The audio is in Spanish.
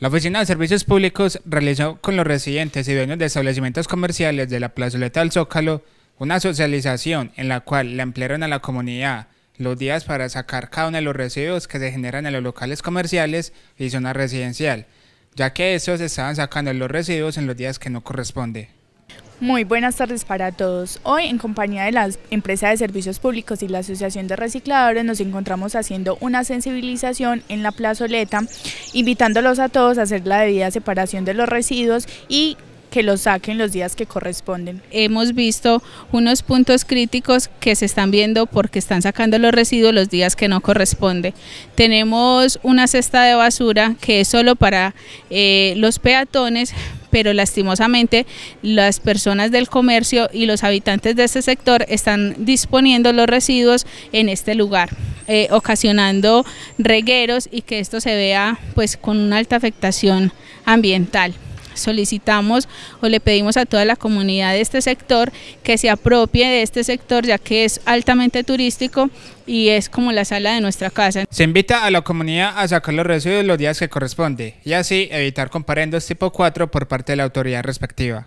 La Oficina de Servicios Públicos realizó con los residentes y dueños de establecimientos comerciales de la plazoleta del Zócalo una socialización en la cual le ampliaron a la comunidad los días para sacar cada uno de los residuos que se generan en los locales comerciales y zona residencial, ya que estos estaban sacando los residuos en los días que no corresponde. Muy buenas tardes para todos. Hoy, en compañía de la empresa de servicios públicos y la Asociación de Recicladores, nos encontramos haciendo una sensibilización en la plazoleta, invitándolos a todos a hacer la debida separación de los residuos y que los saquen los días que corresponden. Hemos visto unos puntos críticos que se están viendo porque están sacando los residuos los días que no corresponde. Tenemos una cesta de basura que es solo para eh, los peatones, pero lastimosamente las personas del comercio y los habitantes de este sector están disponiendo los residuos en este lugar, eh, ocasionando regueros y que esto se vea pues con una alta afectación ambiental solicitamos o le pedimos a toda la comunidad de este sector que se apropie de este sector ya que es altamente turístico y es como la sala de nuestra casa. Se invita a la comunidad a sacar los residuos los días que corresponde y así evitar comparendos tipo 4 por parte de la autoridad respectiva.